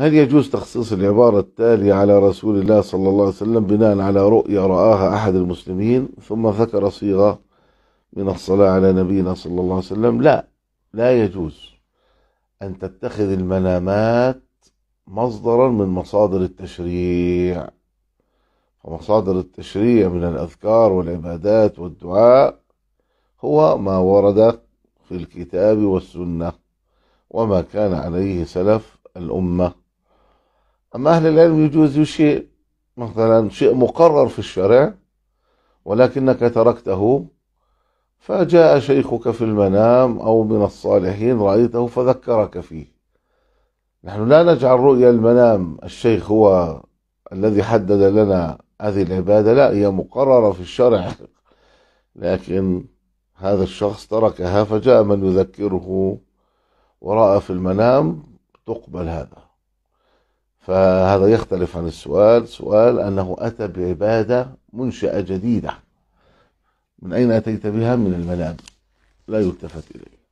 هل يجوز تخصيص العبارة التالية على رسول الله صلى الله عليه وسلم بناء على رؤية رآها أحد المسلمين ثم ذكر صيغة من الصلاة على نبينا صلى الله عليه وسلم لا لا يجوز أن تتخذ المنامات مصدرا من مصادر التشريع ومصادر التشريع من الأذكار والعبادات والدعاء هو ما ورد في الكتاب والسنة وما كان عليه سلف الأمة أما أهل العلم يجوز شيء مثلا شيء مقرر في الشرع ولكنك تركته فجاء شيخك في المنام أو من الصالحين رأيته فذكرك فيه نحن لا نجعل رؤيا المنام الشيخ هو الذي حدد لنا هذه العبادة لا هي مقررة في الشرع لكن هذا الشخص تركها فجاء من يذكره ورأى في المنام تقبل هذا فهذا يختلف عن السؤال سؤال أنه أتى بعبادة منشأة جديدة من أين أتيت بها من المنام لا يلتفت إليه